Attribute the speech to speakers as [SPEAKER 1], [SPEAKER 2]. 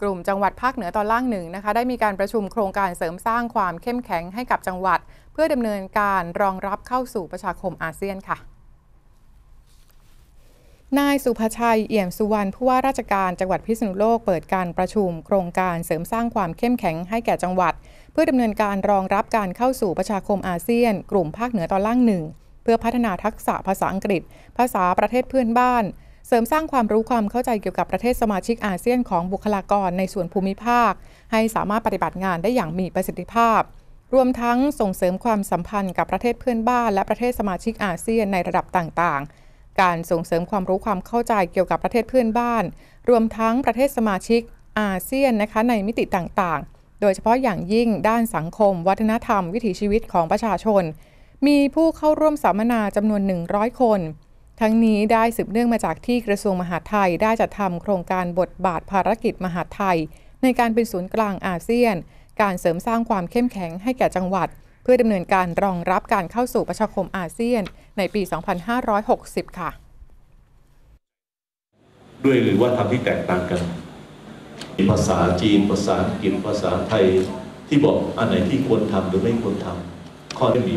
[SPEAKER 1] กลุ่มจังหวัดภาคเหนือตอนล่างหนึ่งนะคะ ได้มีการประชุมโครงการเสริมสร้างความเข้มแข็งให้กับจังหวัด เพื่อดำเนินการรองรับเข้าสู่ประชาคมอาเซียนค่ะ นายสุภชัยเอี่ยมสุวรรณผู้ว่าราชการจังหวัดพิษณุโลกเปิดการประชุม โครงการเสริมสร้างความเข้มแข็งให้แก่จังหวัด เพื่อดำเนินการรองรับการเข้าสู่ประชาคมอาเซียน กลุ่มภาคเหนือตอนล่างหนึ่งเพื่อพัฒนาทักษะภาษาอังกฤษ ภาษาประเทศเพื่อนบ้านเสริมสร้างความรู้ความเข้าใจเกี่ยวกับประเทศสมาชิกอาเซียนของบุคลากรในส่วนภูมิภาคให้สามารถปฏิบัติงานได้อย่างมีประสิทธิภาพ รวมทั้งส่งเสริมความสัมพันธ์กับประเทศเพื่อนบ้านและประเทศสมาชิกอาเซียนในระดับต่างๆ การส่งเสริมความรู้ความเข้าใจเกี่ยวกับประเทศเพื่อนบ้านรวมทั้งประเทศสมาชิกอาเซียนนะคะในมิติต่างๆ โดยเฉพาะอย่างยิ่งด้านสังคม วัฒนธรรมวิถีชีวิตของประชาชน มีผู้เข้าร่วมสัมมนาจำนวน 100 คนทั้งนี้ได้สืบเนื่องมาจากที่กระทรวงมหาดไทยได้จัดทำโครงการบทบาทภารกิจมหาดไทย ในการเป็นศูนย์กลางอาเซียน การเสริมสร้างความเข้มแข็งให้แก่จังหวัด เพื่อดำเนินการรองรับการเข้าสู่ประชาคมอาเซียนในปี 2560 ค่ะ ด้วยหรือว่าทำที่แตกต่างกันมีภาษาจีนภาษาอังกฤษภาษาไทยที่บอกอันไหนที่ควรทำหรือไม่ควรทำข้อที่มี